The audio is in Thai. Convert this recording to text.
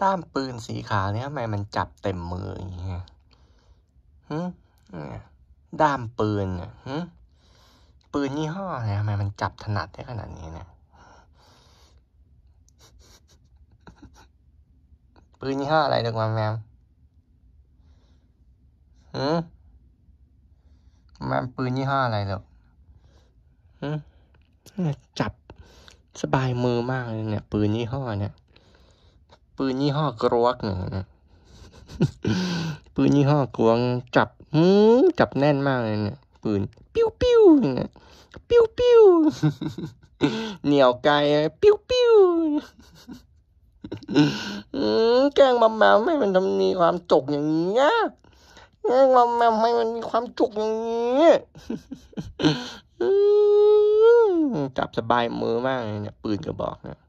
ด้ามปืนสีขาวเนี่ยทำไมมันจับเต็มมืออย่างเงี้ยฮึด้ามปืนเนี่ยฮึปืนยี่ห้ออะไรทำไมมันจับถนัดได้ขนาดนี้เนี่ย ปืนยี่ห้ออะไรดึกมาแมมฮึมันปืนยี่ห้ออะไรหรอฮึจับสบายมือมากเลยเนี่ยปืนยี่ห้อเนี่ยปืนยี่ห้อกรวกนะปืนยี่ห้อกรวงจับหืมจับแน่นมากเลยเนี่ย ปืนปิ้วปิ้วเนี่ย ปิ้วปิ้วเหนียวไกลปิ้วปิ้วแก้งมามแมวให้มันทำมีความจุกอย่างเงี้ยแก้งมามแมวให้มันมีความจุกอย่างเงี้ยจับสบายมือมากเลยเนี่ย ปืนกระบอกเนี่ย